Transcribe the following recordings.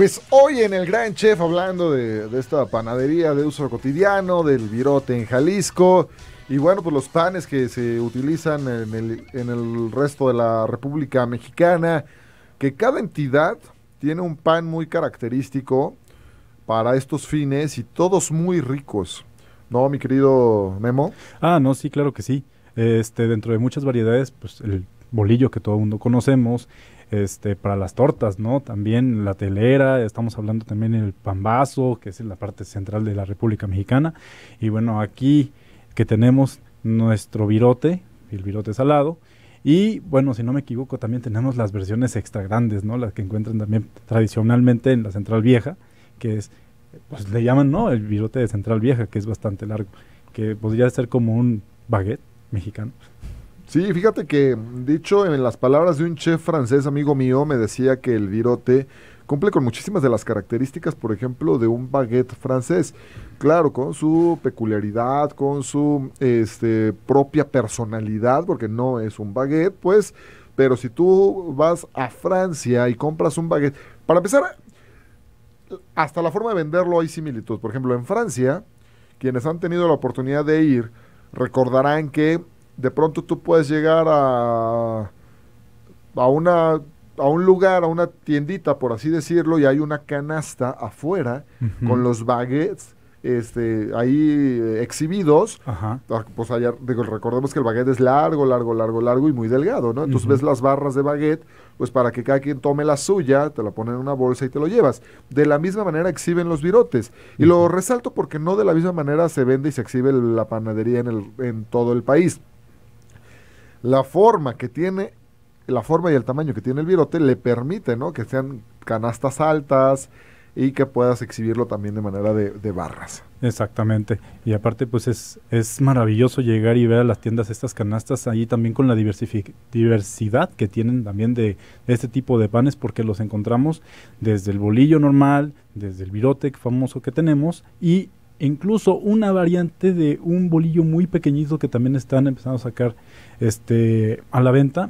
Pues hoy en el Gran Chef, hablando de, esta panadería de uso cotidiano, del virote en Jalisco, y bueno, pues los panes que se utilizan en el, resto de la República Mexicana, que cada entidad tiene un pan muy característico para estos fines y todos muy ricos. ¿No, mi querido Memo? Ah, no, sí, claro que sí. Este, dentro de muchas variedades, pues el bolillo que todo mundo conocemos, este, para las tortas, ¿no? También la telera, estamos hablando también el pambazo, que es en la parte central de la República Mexicana. Y bueno, aquí que tenemos nuestro virote, el virote salado. Y bueno, si no me equivoco, también tenemos las versiones extra grandes, ¿no? Las que encuentran también tradicionalmente en la central vieja, que es, pues le llaman, ¿no? El virote de central vieja, que es bastante largo, que podría ser como un baguette mexicano. Sí, fíjate que, dicho en las palabras de un chef francés, amigo mío, me decía que el virote cumple con muchísimas de las características, por ejemplo, de un baguette francés. Claro, con su peculiaridad, con su este, propia personalidad, porque no es un baguette, pues, pero si tú vas a Francia y compras un baguette, para empezar, hasta la forma de venderlo hay similitud. Por ejemplo, en Francia, quienes han tenido la oportunidad de ir, recordarán que de pronto tú puedes llegar a, a, una, a un lugar, a una tiendita, por así decirlo, y hay una canasta afuera con los baguettes este, ahí eh, exhibidos, ah, pues recordemos que el baguette es largo, largo, largo, largo y muy delgado, ¿no? Entonces ves las barras de baguette, pues para que cada quien tome la suya, te la ponen en una bolsa y te lo llevas. De la misma manera exhiben los virotes. Y lo resalto porque no de la misma manera se vende y se exhibe la panadería en, el, en todo el país. La forma que tiene, la forma y el tamaño que tiene el virote le permite, ¿no? Que sean canastas altas y que puedas exhibirlo también de manera de, barras. Exactamente. Y aparte, pues es, es maravilloso llegar y ver a las tiendas estas canastas ahí también con la diversidad que tienen también de, este tipo de panes, porque los encontramos desde el bolillo normal, desde el virote famoso que tenemos y incluso una variante de un bolillo muy pequeñito que también están empezando a sacar este a la venta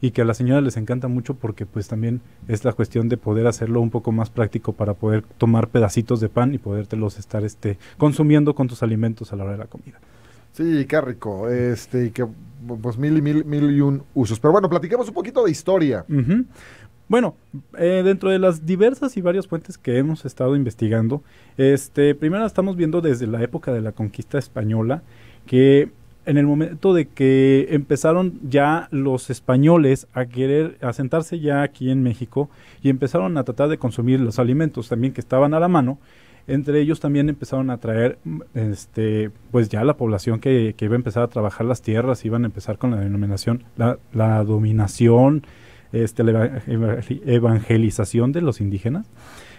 y que a las señora les encanta mucho porque pues también es la cuestión de poder hacerlo un poco más práctico para poder tomar pedacitos de pan y podértelos estar este consumiendo con tus alimentos a la hora de la comida. Sí, qué rico. Este, y que pues mil y mil, mil y un usos. Pero bueno, platiquemos un poquito de historia. Bueno, eh, dentro de las diversas y varias fuentes que hemos estado investigando, este, primero estamos viendo desde la época de la conquista española, que en el momento de que empezaron ya los españoles a querer asentarse ya aquí en México y empezaron a tratar de consumir los alimentos también que estaban a la mano, entre ellos también empezaron a traer este pues ya la población que, que iba a empezar a trabajar las tierras, iban a empezar con la denominación, la, la dominación, este, la evangelización de los indígenas,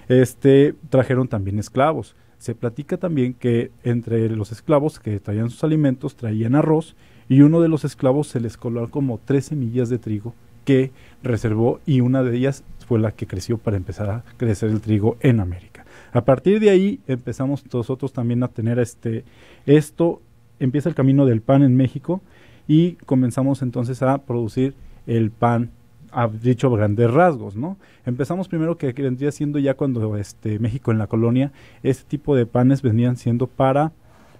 este, trajeron también esclavos. Se platica también que entre los esclavos que traían sus alimentos traían arroz y uno de los esclavos se les coló como tres semillas de trigo que reservó y una de ellas fue la que creció para empezar a crecer el trigo en América. A partir de ahí empezamos nosotros también a tener este esto empieza el camino del pan en México y comenzamos entonces a producir el pan ha dicho grandes rasgos, ¿no? Empezamos primero que vendría siendo ya cuando este México en la colonia, este tipo de panes venían siendo para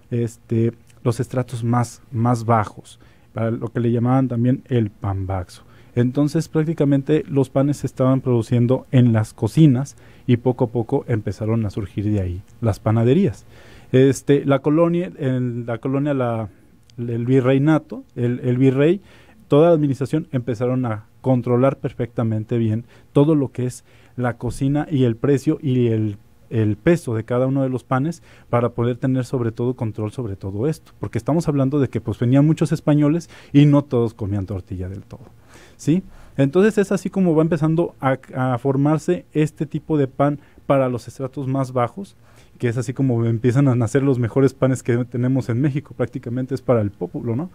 este los estratos más, más bajos, para lo que le llamaban también el pan baxo. Entonces prácticamente los panes se estaban produciendo en las cocinas y poco a poco empezaron a surgir de ahí las panaderías. Este, la colonia, en la colonia la, el virreinato, el virrey, toda la administración empezaron a controlar perfectamente bien todo lo que es la cocina y el precio y el, peso de cada uno de los panes para poder tener sobre todo control sobre todo esto, porque estamos hablando de que pues venían muchos españoles y no todos comían tortilla del todo, ¿sí? Entonces es así como va empezando a, a formarse este tipo de pan para los estratos más bajos, que es así como empiezan a nacer los mejores panes que tenemos en México, prácticamente es para el pueblo, ¿no?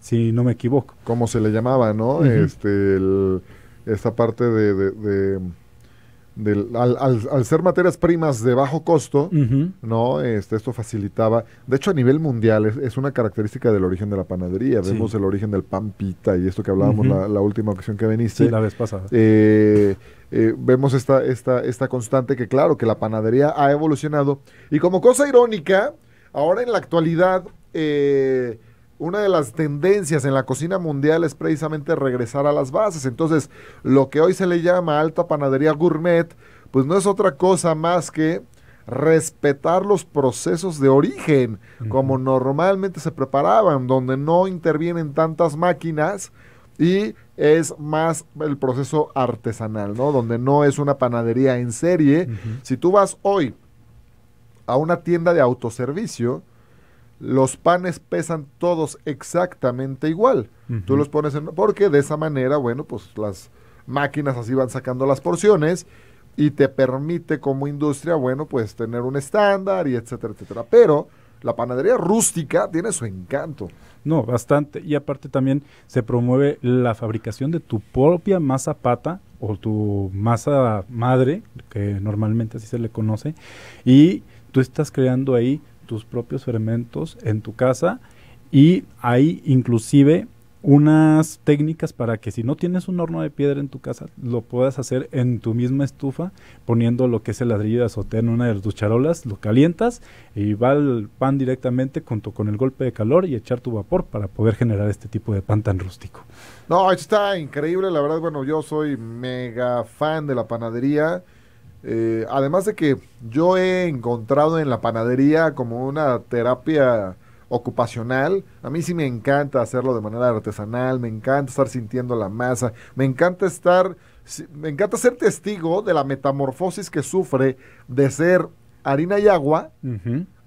si no me equivoco. Como se le llamaba, ¿no? Este, esta parte de, al, al, ser materias primas de bajo costo, ¿no? Este, esto facilitaba. De hecho, a nivel mundial es, una característica del origen de la panadería. Vemos el origen del pan pita y esto que hablábamos la, última ocasión que veniste. Sí, la vez pasada. Eh, eh, vemos esta, esta, esta constante que, claro, que la panadería ha evolucionado. Y como cosa irónica, ahora en la actualidad. Eh, una de las tendencias en la cocina mundial es precisamente regresar a las bases. Entonces, lo que hoy se le llama alta panadería gourmet, pues no es otra cosa más que respetar los procesos de origen, como normalmente se preparaban, donde no intervienen tantas máquinas y es más el proceso artesanal, ¿no? Donde no es una panadería en serie. Si tú vas hoy a una tienda de autoservicio, los panes pesan todos exactamente igual. Tú los pones en... Porque de esa manera, bueno, pues las máquinas así van sacando las porciones y te permite como industria, bueno, pues tener un estándar y etcétera, etcétera. Pero la panadería rústica tiene su encanto. No, bastante. Y aparte también se promueve la fabricación de tu propia masa pata o tu masa madre, que normalmente así se le conoce, y tú estás creando ahí tus propios fermentos en tu casa y hay inclusive unas técnicas para que si no tienes un horno de piedra en tu casa, lo puedas hacer en tu misma estufa, poniendo lo que es el ladrillo de azote en una de tus charolas, lo calientas y va el pan directamente junto con el golpe de calor y echar tu vapor para poder generar este tipo de pan tan rústico. No, está increíble, la verdad, bueno, yo soy mega fan de la panadería. Eh, además de que yo he encontrado en la panadería como una terapia ocupacional. A mí sí me encanta hacerlo de manera artesanal, me encanta estar sintiendo la masa, me encanta estar, me encanta ser testigo de la metamorfosis que sufre de ser harina y agua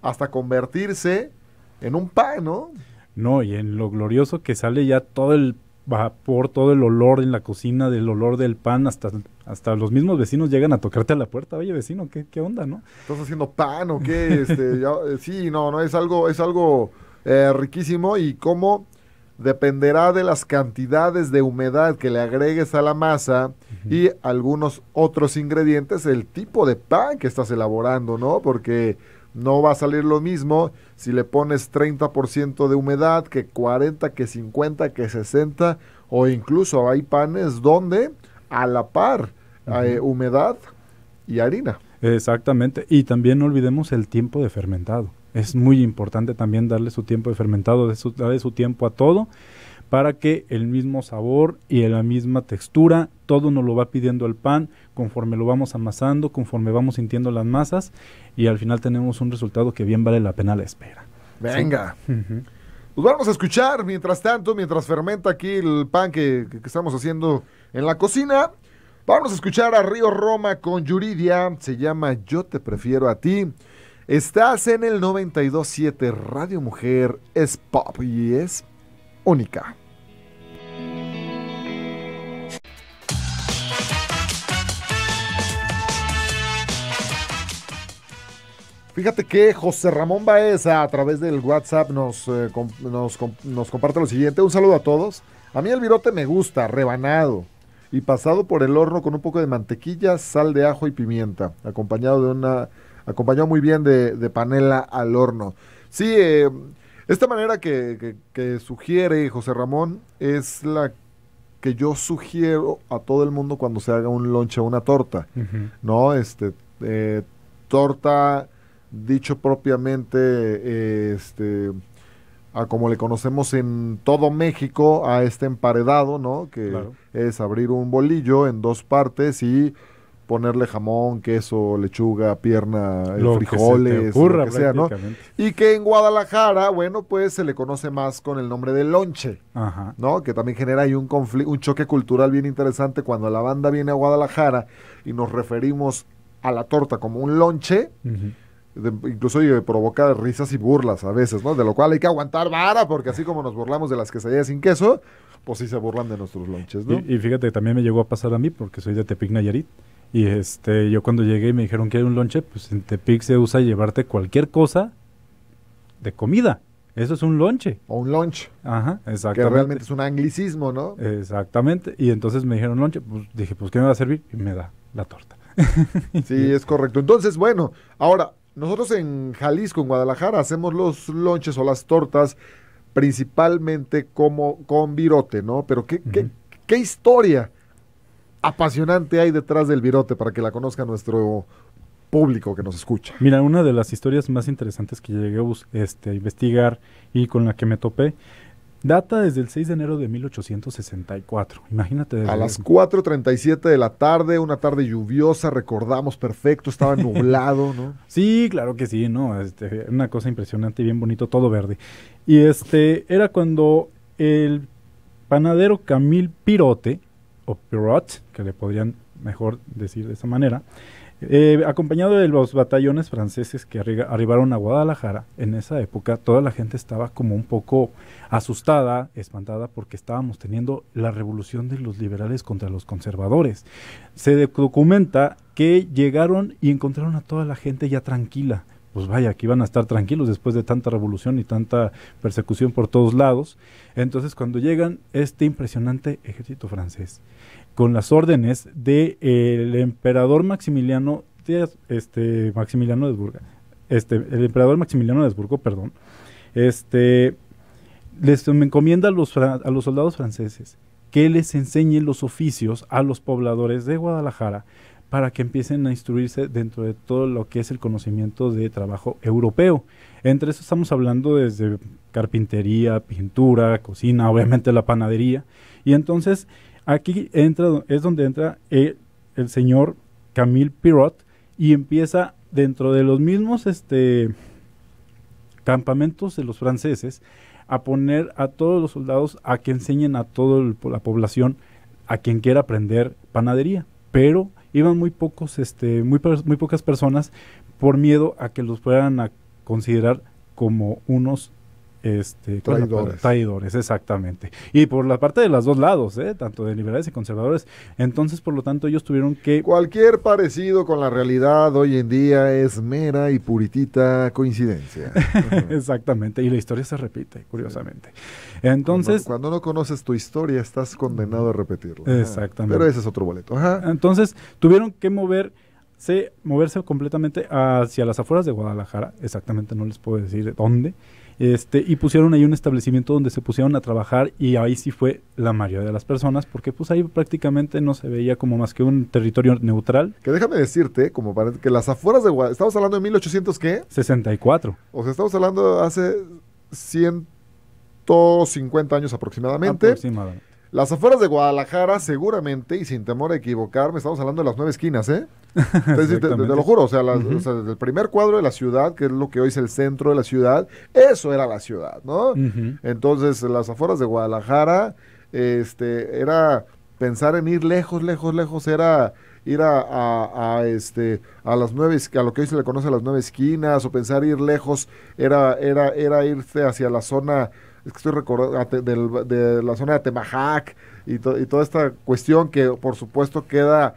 hasta convertirse en un pan, ¿no? No, y en lo glorioso que sale ya todo el por todo el olor en la cocina, del olor del pan, hasta, hasta los mismos vecinos llegan a tocarte a la puerta, oye vecino, ¿qué, onda, no? ¿Estás haciendo pan o qué? Este, eh, sí, no, no, es algo, es algo eh, riquísimo y cómo dependerá de las cantidades de humedad que le agregues a la masa y algunos otros ingredientes, el tipo de pan que estás elaborando, ¿no? Porque no va a salir lo mismo si le pones 30% de humedad que 40, que 50, que 60 o incluso hay panes donde a la par humedad y harina. Exactamente, y también no olvidemos el tiempo de fermentado. Es muy importante también darle su tiempo de fermentado, darle su tiempo a todo para que el mismo sabor y la misma textura, todo nos lo va pidiendo el pan conforme lo vamos amasando, conforme vamos sintiendo las masas y al final tenemos un resultado que bien vale la pena la espera. Venga. Pues vamos a escuchar, mientras tanto, mientras fermenta aquí el pan que, estamos haciendo en la cocina, vamos a escuchar a Río Roma con Yuridia, se llama Yo te prefiero a ti. Estás en el 92.7 Radio Mujer, es pop y es única. Fíjate que José Ramón Baeza a través del WhatsApp nos, eh, nos, comparte lo siguiente. Un saludo a todos. A mí el virote me gusta, rebanado y pasado por el horno con un poco de mantequilla, sal de ajo y pimienta, acompañado de una, acompañado muy bien de, panela al horno. Sí, eh, esta manera que, sugiere José Ramón es la que yo sugiero a todo el mundo cuando se haga un lonche o una torta, ¿no? Este, eh, torta dicho propiamente, este, a como le conocemos en todo México, a este emparedado, ¿no? Que es abrir un bolillo en dos partes y ponerle jamón, queso, lechuga, pierna, eh, frijoles, lo que sea, ¿no? Y que en Guadalajara, bueno, pues se le conoce más con el nombre de lonche, ¿no? Que también genera ahí un conflicto, un choque cultural bien interesante cuando la banda viene a Guadalajara y nos referimos a la torta como un lonche incluso provoca risas y burlas a veces, ¿no? De lo cual hay que aguantar vara, porque así como nos burlamos de las quesadillas sin queso, pues sí se burlan de nuestros lonches, ¿no? Y, fíjate que también me llegó a pasar a mí, porque soy de Tepic Nayarit, y este, yo cuando llegué y me dijeron que hay un lonche, pues en Tepic se usa llevarte cualquier cosa de comida. Eso es un lonche. O un lunch. Ajá, exactamente. Que realmente es un anglicismo, ¿no? Exactamente. Y entonces me dijeron lonche, pues dije, pues ¿qué me va a servir? Y me da la torta. sí, es correcto. Entonces, bueno, ahora, nosotros en Jalisco, en Guadalajara, hacemos los lonches o las tortas principalmente como con virote, ¿no? Pero qué, qué, historia apasionante hay detrás del virote para que la conozca nuestro público que nos escucha. Mira, una de las historias más interesantes que llegué a este, investigar y con la que me topé Data desde el 6 de enero de 1864. Imagínate. A las 4.37 de la tarde, una tarde lluviosa, recordamos perfecto, estaba nublado, ¿no? Sí, claro que sí, ¿no? Este, una cosa impresionante, y bien bonito, todo verde. Y este, era cuando el panadero Camil Pirote, o Pirot, que le podrían mejor decir de esa manera, eh, acompañado de los batallones franceses que arribaron a Guadalajara, en esa época toda la gente estaba como un poco asustada, espantada, porque estábamos teniendo la revolución de los liberales contra los conservadores. Se documenta que llegaron y encontraron a toda la gente ya tranquila. Pues vaya, que iban a estar tranquilos después de tanta revolución y tanta persecución por todos lados. Entonces, cuando llegan este impresionante ejército francés, con las órdenes de, eh, el emperador Maximiliano de, este, Maximiliano de este, el emperador Maximiliano de perdón, este, les encomienda a los, a los soldados franceses que les enseñen los oficios a los pobladores de Guadalajara para que empiecen a instruirse dentro de todo lo que es el conocimiento de trabajo europeo. Entre eso estamos hablando desde carpintería, pintura, cocina, obviamente la panadería. Y entonces Aquí entra, es donde entra eh, el, señor Camille Pirot y empieza dentro de los mismos este, campamentos de los franceses a poner a todos los soldados a que enseñen a toda la población a quien quiera aprender panadería, pero iban muy pocos, este, muy, muy pocas personas por miedo a que los fueran a considerar como unos este, traidores. traidores. exactamente. Y por la parte de los dos lados, ¿eh? tanto de liberales y conservadores. Entonces, por lo tanto, ellos tuvieron que... Cualquier parecido con la realidad hoy en día es mera y puritita coincidencia. exactamente, y la historia se repite, curiosamente. Entonces... Cuando, no conoces tu historia, estás condenado a repetirla. Exactamente. Pero ese es otro boleto. Ajá. Entonces, tuvieron que moverse completamente hacia las afueras de Guadalajara, exactamente no les puedo decir dónde, este, y pusieron ahí un establecimiento donde se pusieron a trabajar y ahí sí fue la mayoría de las personas, porque pues ahí prácticamente no se veía como más que un territorio neutral. Que déjame decirte, como para que las afueras de Guadalajara, estamos hablando de 1800 qué? 64. O sea, estamos hablando hace 150 años Aproximadamente. Las afueras de Guadalajara, seguramente, y sin temor a equivocarme, estamos hablando de las nueve esquinas, ¿eh? te, lo juro, o sea, las el primer cuadro de la ciudad, que es lo que hoy es el centro de la ciudad, eso era la ciudad, ¿no? Entonces, las afueras de Guadalajara, este, era pensar en ir lejos, lejos, lejos, era ir a, a, a, este a las nueve a lo que hoy se le conoce a las nueve esquinas o pensar ir lejos era era era irse hacia la zona estoy recordando, de la zona de Temajac y, toda esta cuestión que por supuesto queda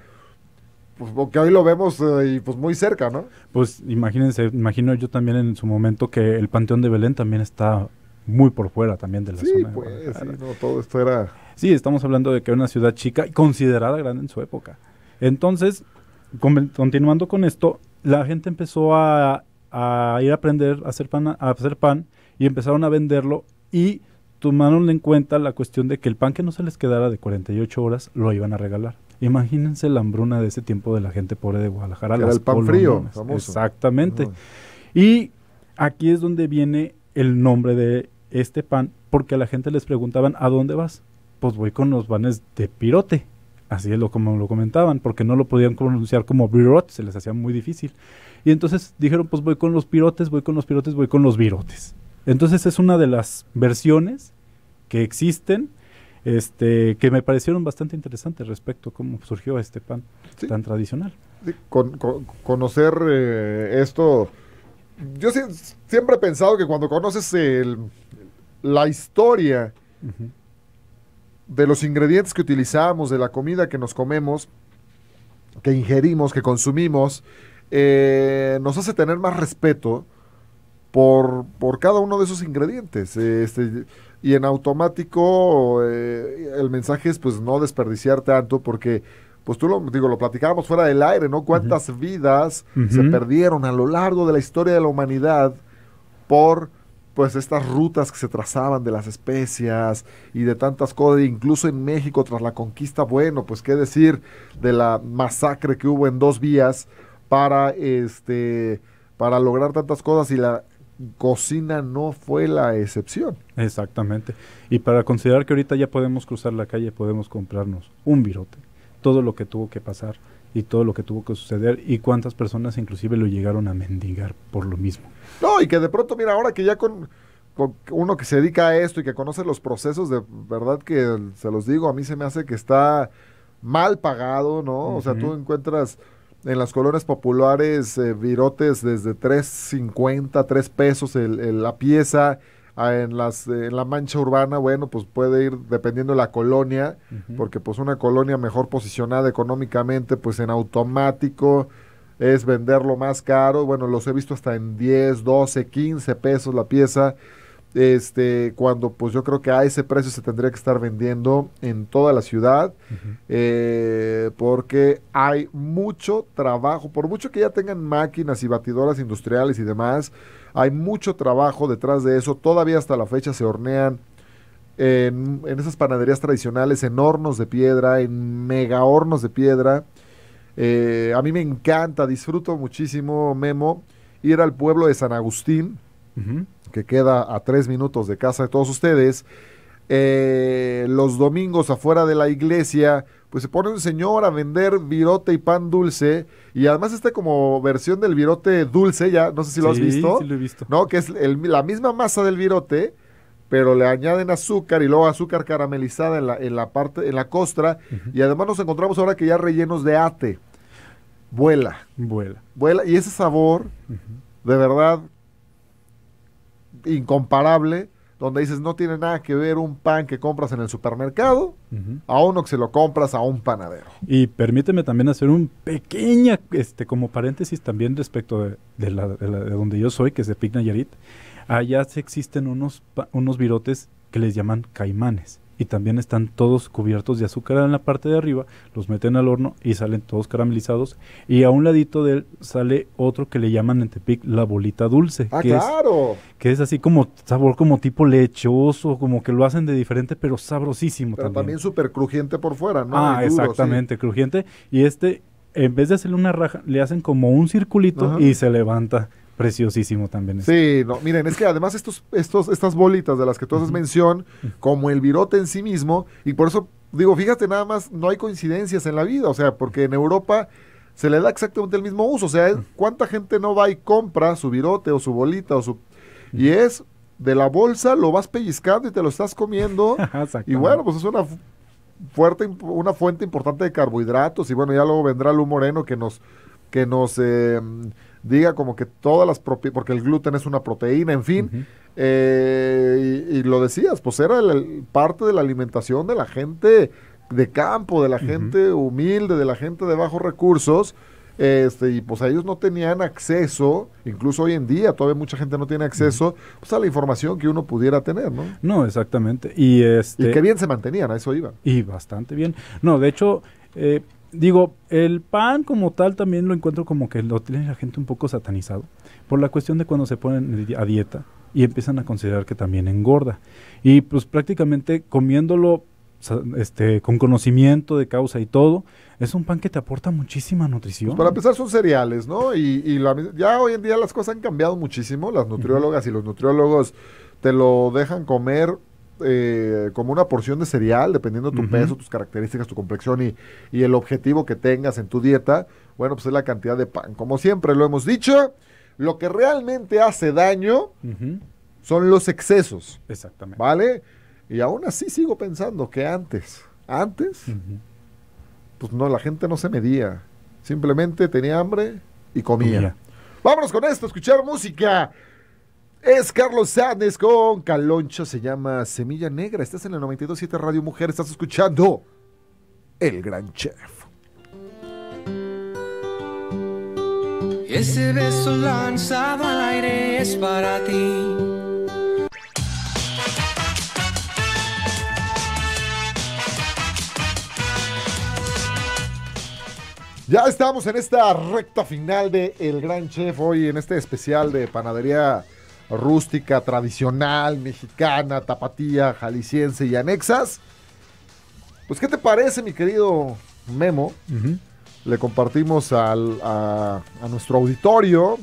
pues, que hoy lo vemos eh, y pues muy cerca, ¿no? Pues imagínense, imagino yo también en su momento que el Panteón de Belén también está muy por fuera también de la zona. Pues, sí, todo esto era... Sí, estamos hablando de que era una ciudad chica y considerada grande en su época. Entonces, continuando con esto, la gente empezó a, a ir a aprender a hacer pan, a hacer pan y empezaron a venderlo y tomaron en cuenta la cuestión de que el pan que no se les quedara de 48 horas lo iban a regalar. Imagínense la hambruna de ese tiempo de la gente pobre de Guadalajara. Era el pan frío. Exactamente. Y aquí es donde viene el nombre de este pan, porque a la gente les preguntaban, ¿a dónde vas? Pues voy con los panes de pirote. Así es como lo comentaban, porque no lo podían pronunciar como birot, se les hacía muy difícil. Y entonces dijeron, pues voy con los pirotes, voy con los pirotes, voy con los virotes. Entonces es una de las versiones que existen, este, que me parecieron bastante interesantes respecto a cómo surgió este pan tan tradicional. con, conocer eh, esto, yo siempre he pensado que cuando conoces el, la historia de los ingredientes que utilizamos, de la comida que nos comemos, que ingerimos, que consumimos, eh, nos hace tener más respeto por, por cada uno de esos ingredientes. Este, y en automático eh, el mensaje es pues no desperdiciar tanto porque pues tú lo digo lo platicábamos fuera del aire no cuántas vidas se perdieron a lo largo de la historia de la humanidad por pues estas rutas que se trazaban de las especias y de tantas cosas, incluso en México tras la conquista, bueno, pues qué decir de la masacre que hubo en dos vías para este para lograr tantas cosas y la Cocina no fue la excepción. Exactamente. Y para considerar que ahorita ya podemos cruzar la calle, podemos comprarnos un virote. Todo lo que tuvo que pasar y todo lo que tuvo que suceder y cuántas personas inclusive lo llegaron a mendigar por lo mismo. No, y que de pronto, mira, ahora que ya con, uno que se dedica a esto y que conoce los procesos, de verdad que se los digo, a mí se me hace que está mal pagado, ¿no? O sea, tú encuentras en las colonias populares eh, virotes desde 3.50, 3 pesos el, la pieza. En, las, eh, en la mancha urbana, bueno, pues puede ir dependiendo de la colonia, porque pues una colonia mejor posicionada económicamente, pues en automático es venderlo más caro. Bueno, los he visto hasta en 10, 12, 15 pesos la pieza este, cuando pues yo creo que a ese precio se tendría que estar vendiendo en toda la ciudad, eh, porque hay mucho trabajo, por mucho que ya tengan máquinas y batidoras industriales y demás, hay mucho trabajo detrás de eso, todavía hasta la fecha se hornean en, esas panaderías tradicionales, en hornos de piedra, en mega hornos de piedra. Eh, a mí me encanta, disfruto muchísimo, Memo, ir al pueblo de San Agustín, que queda a tres minutos de casa de todos ustedes. Eh, los domingos afuera de la iglesia, pues se pone un señor a vender virote y pan dulce. Y además está como versión del virote dulce, ya, no sé si lo has visto. Sí, lo he visto. ¿No? Que es la misma masa del virote, pero le añaden azúcar y luego azúcar caramelizada en la, parte, en la costra. Y además nos encontramos ahora que ya rellenos de ate. Vuela. Vuela. Vuela. Y ese sabor, de verdad, incomparable, donde dices no tiene nada que ver un pan que compras en el supermercado a uno que se lo compras a un panadero. Y permíteme también hacer un pequeña, este, como paréntesis también respecto de, de, donde yo soy, que es de Pignayarit, allá Allá existen unos, unos virotes que les llaman caimanes y también están todos cubiertos de azúcar en la parte de arriba, los meten al horno y salen todos caramelizados y a un ladito de él sale otro que le llaman en Tepic la bolita dulce, ah, que claro. Es, que es así como sabor como tipo lechoso, como que lo hacen de diferente pero sabrosísimo pero también. también súper crujiente por fuera, ¿no? Ah, exactamente, crujiente y este en vez de hacerle una raja, le hacen como un circulito y se levanta preciosísimo también. Este. Sí, no, miren, es que además estos, estos, estas bolitas de las que tú haces mención, como el virote en sí mismo, y por eso digo, fíjate nada más, no hay coincidencias en la vida, o sea, porque en Europa se le da exactamente el mismo uso, o sea, ¿cuánta gente no va y compra su virote o su bolita o su... Y es de la bolsa, lo vas pellizcando y te lo estás comiendo, y bueno, pues es una fuerte, una fuente importante de carbohidratos, y bueno, ya luego vendrá Lu Moreno que nos... Que nos em, diga como que todas las propiedades, porque el gluten es una proteína, en fin, eh, y, lo decías, pues era parte de la alimentación de la gente de campo, de la gente humilde, de la gente de bajos recursos, este, y pues ellos no tenían acceso, incluso hoy en día todavía mucha gente no tiene acceso pues, a la información que uno pudiera tener, ¿no? No, exactamente. Y, este, y que bien se mantenían, a eso iban. Y bastante bien. No, de hecho, eh, digo, el pan como tal también lo encuentro como que lo tiene la gente un poco satanizado por la cuestión de cuando se ponen a dieta y empiezan a considerar que también engorda. Y pues prácticamente comiéndolo este, con conocimiento de causa y todo, es un pan que te aporta muchísima nutrición. Pues, para empezar son cereales, ¿no? Y, ya hoy en día las cosas han cambiado muchísimo, las nutriólogas y los nutriólogos te lo dejan comer eh, como una porción de cereal, dependiendo de tu peso, tus características, tu complexión y, el objetivo que tengas en tu dieta, bueno, pues es la cantidad de pan. Como siempre lo hemos dicho, lo que realmente hace daño son los excesos. Exactamente. ¿Vale? Y aún así sigo pensando que antes, antes, pues no, la gente no se medía. Simplemente tenía hambre y comía. Vámonos con esto, escuchar música. Es Carlos Sánchez con Caloncho, se llama Semilla Negra. Estás en la 927 Radio Mujer, estás escuchando El Gran Chef. Ese beso lanzado al aire es para ti. Ya estamos en esta recta final de El Gran Chef hoy en este especial de panadería rústica, tradicional, mexicana, tapatía, jalisciense y anexas. Pues, ¿qué te parece, mi querido Memo? Le compartimos a, nuestro auditorio,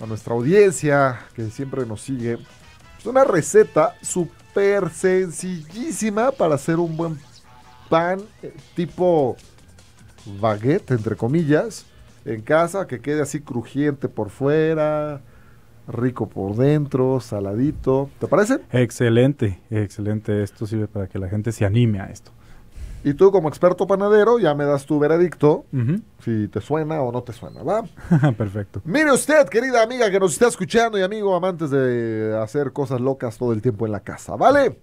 a nuestra audiencia que siempre nos sigue, Es pues, una receta súper sencillísima para hacer un buen pan eh, tipo baguette, entre comillas, en casa, que quede así crujiente por fuera, rico por dentro, saladito. ¿Te parece? Excelente, excelente. Esto sirve para que la gente se anime a esto. Y tú como experto panadero ya me das tu veredicto, si te suena o no te suena, ¿va? Perfecto. Mire usted, querida amiga que nos está escuchando y amigo amantes de hacer cosas locas todo el tiempo en la casa, ¿vale?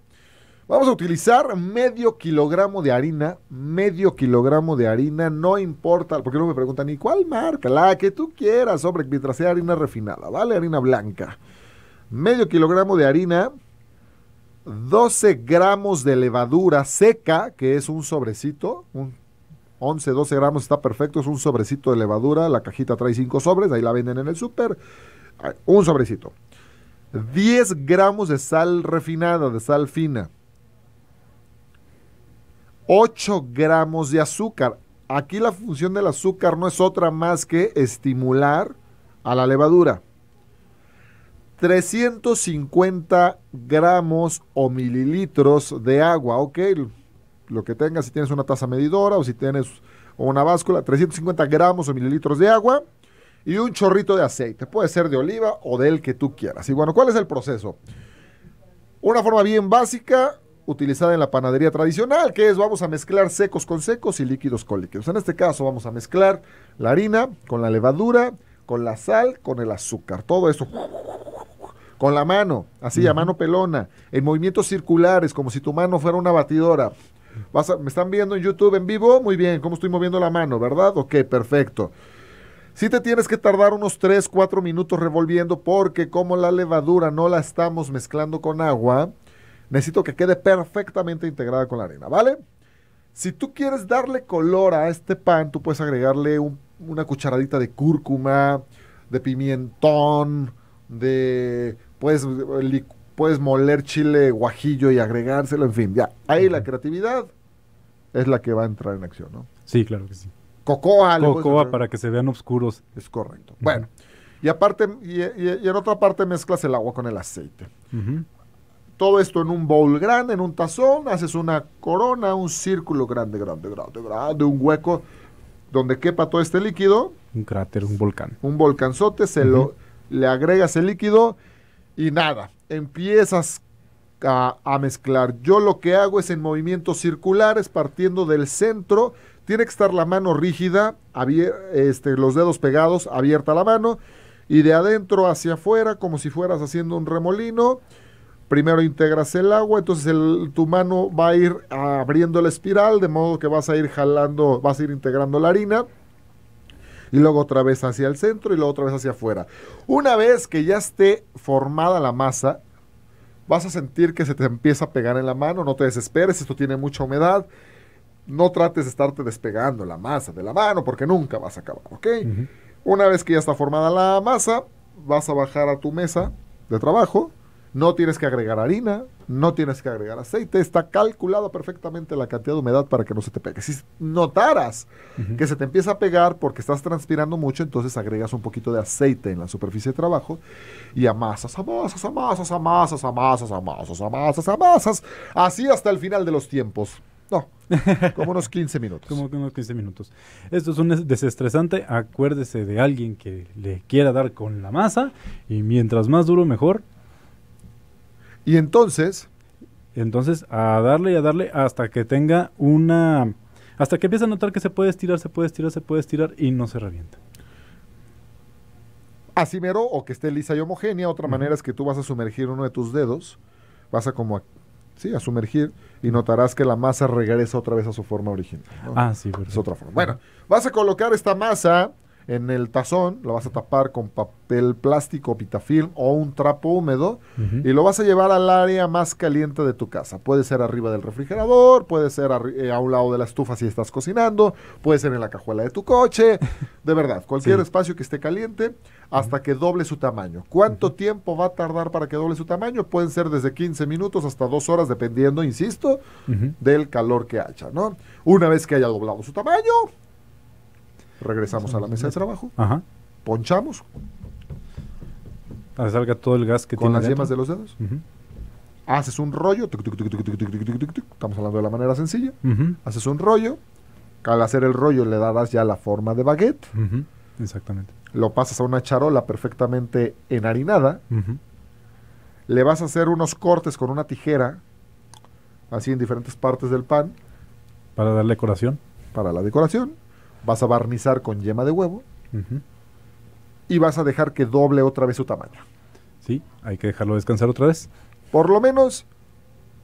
Vamos a utilizar medio kilogramo de harina, medio kilogramo de harina, no importa, porque no me preguntan ni cuál marca, la que tú quieras, sobre mientras sea harina refinada, ¿vale? Harina blanca. Medio kilogramo de harina, 12 gramos de levadura seca, que es un sobrecito, un 11, 12 gramos está perfecto, es un sobrecito de levadura, la cajita trae 5 sobres, ahí la venden en el súper, un sobrecito. 10 gramos de sal refinada, de sal fina. 8 gramos de azúcar. Aquí la función del azúcar no es otra más que estimular a la levadura. 350 gramos o mililitros de agua, ok, lo que tengas, si tienes una taza medidora o si tienes una báscula, 350 gramos o mililitros de agua y un chorrito de aceite, puede ser de oliva o del que tú quieras. Y bueno, ¿cuál es el proceso? Una forma bien básica, utilizada en la panadería tradicional, que es vamos a mezclar secos con secos y líquidos con líquidos. En este caso vamos a mezclar la harina con la levadura, con la sal, con el azúcar, todo eso con la mano, así a mano pelona, en movimientos circulares, como si tu mano fuera una batidora. Vas ¿Me están viendo en YouTube en vivo? Muy bien, ¿cómo estoy moviendo la mano, verdad? Ok, perfecto. Si te tienes que tardar unos 3, 4 minutos revolviendo porque como la levadura no la estamos mezclando con agua, Necesito que quede perfectamente integrada con la arena, ¿vale? Si tú quieres darle color a este pan, tú puedes agregarle una cucharadita de cúrcuma, de pimentón, de puedes, eh, puedes moler chile guajillo y agregárselo, en fin, ya. Ahí la creatividad es la que va a entrar en acción, ¿no? Sí, claro que sí. Cocoa. Cocoa para que se vean oscuros. Es correcto. Bueno, y aparte, y, en otra parte mezclas el agua con el aceite. Todo esto en un bowl grande, en un tazón, haces una corona, un círculo grande, grande, grande, grande, un hueco donde quepa todo este líquido. Un cráter, un volcán. Un volcanzote, se lo, le agregas el líquido y nada, empiezas a, mezclar. Yo lo que hago es en movimientos circulares, partiendo del centro. Tiene que estar la mano rígida, este, los dedos pegados, abierta la mano, y de adentro hacia afuera, como si fueras haciendo un remolino primero integras el agua, entonces tu mano va a ir abriendo la espiral, de modo que vas a ir jalando, vas a ir integrando la harina, y luego otra vez hacia el centro y luego otra vez hacia afuera. Una vez que ya esté formada la masa, vas a sentir que se te empieza a pegar en la mano, no te desesperes, esto tiene mucha humedad, no trates de estarte despegando la masa de la mano porque nunca vas a acabar, ¿ok? Una vez que ya está formada la masa, vas a bajar a tu mesa de trabajo, no tienes que agregar harina, no tienes que agregar aceite, está calculada perfectamente la cantidad de humedad para que no se te pegue. Si notaras que se te empieza a pegar porque estás transpirando mucho, entonces agregas un poquito de aceite en la superficie de trabajo y amasas, amasas, amasas, amasas, amasas, amasas, amasas, amasas, así hasta el final de los tiempos. No, como unos 15 minutos. como unos 15 minutos. Esto es un desestresante. Acuérdese de alguien que le quiera dar con la masa y mientras más duro mejor. Y entonces... Entonces, a darle y a darle hasta que tenga una... Hasta que empiece a notar que se puede estirar, se puede estirar, se puede estirar y no se revienta. Así mero, o que esté lisa y homogénea. Otra manera es que tú vas a sumergir uno de tus dedos, vas a como a, sí, a sumergir y notarás que la masa regresa otra vez a su forma original. Ah, sí, Es otra forma. Bueno, vas a colocar esta masa en el tazón lo vas a tapar con papel plástico, pitafilm o un trapo húmedo y lo vas a llevar al área más caliente de tu casa. Puede ser arriba del refrigerador, puede ser eh, a, un lado de la estufa si estás cocinando, puede ser en la cajuela de tu coche. De verdad, cualquier espacio que esté caliente hasta que doble su tamaño. ¿Cuánto tiempo va a tardar para que doble su tamaño? Pueden ser desde 15 minutos hasta 2 horas, dependiendo, insisto, del calor que haya, ¿no? Una vez que haya doblado su tamaño, regresamos a la mesa de trabajo, ponchamos. Para salga todo el gas que con Con las yemas de los dedos. Haces un rollo, estamos hablando de la manera sencilla. Haces un rollo, al hacer el rollo le darás ya la forma de baguette. Exactamente. Lo pasas a una charola perfectamente enharinada. Le vas a hacer unos cortes con una tijera, así en diferentes partes del pan. Para darle decoración. Para la decoración vas a barnizar con yema de huevo y vas a dejar que doble otra vez su tamaño. Sí, hay que dejarlo descansar otra vez. Por lo menos,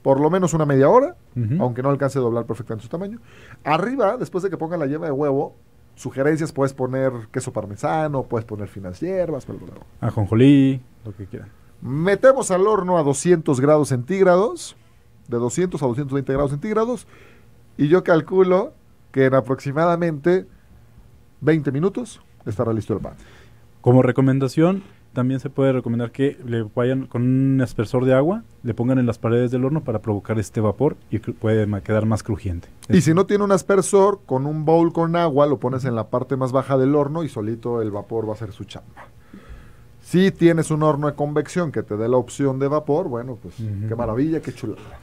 por lo menos una media hora, aunque no alcance a doblar perfectamente su tamaño. Arriba, después de que ponga la yema de huevo, sugerencias puedes poner queso parmesano, puedes poner finas hierbas, bla, ajonjolí, lo que quieras. Metemos al horno a 200 grados centígrados, de 200 a 220 grados centígrados, y yo calculo que en aproximadamente 20 minutos estará listo el pan. Como recomendación, también se puede recomendar que le vayan con un aspersor de agua, le pongan en las paredes del horno para provocar este vapor y puede quedar más crujiente. Y si no tiene un aspersor, con un bowl con agua lo pones en la parte más baja del horno y solito el vapor va a ser su chamba. Si tienes un horno de convección que te dé la opción de vapor, bueno, pues qué maravilla, qué chulada.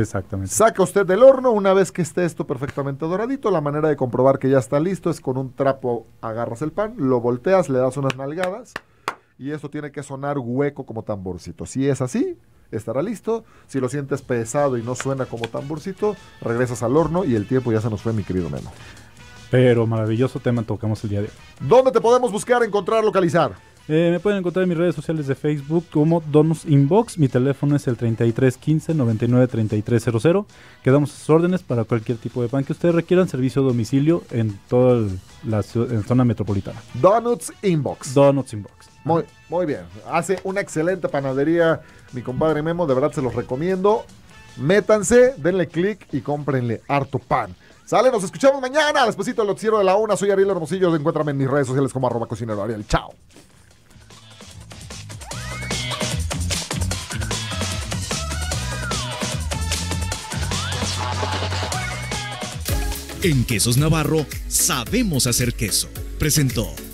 Exactamente. Saca usted del horno, una vez que esté esto perfectamente doradito, la manera de comprobar que ya está listo es con un trapo agarras el pan, lo volteas, le das unas nalgadas y esto tiene que sonar hueco como tamborcito. Si es así, estará listo. Si lo sientes pesado y no suena como tamborcito, regresas al horno y el tiempo ya se nos fue, mi querido Memo. Pero maravilloso tema tocamos el día de hoy. ¿Dónde te podemos buscar, encontrar, localizar? Eh, me pueden encontrar en mis redes sociales de Facebook como Donuts Inbox. Mi teléfono es el 3315 993300. Quedamos a sus órdenes para cualquier tipo de pan que ustedes requieran. Servicio a domicilio en toda la zona metropolitana. Donuts Inbox. Donuts Inbox. Muy, muy bien. Hace una excelente panadería mi compadre Memo. De verdad se los recomiendo. Métanse, denle clic y cómprenle harto pan. Sale, nos escuchamos mañana. Despuésito el noticiero de la una. Soy Ariel Hermosillo. Encuéntrame en mis redes sociales como arroba cocinero Ariel. Chao. En Quesos Navarro sabemos hacer queso. Presentó.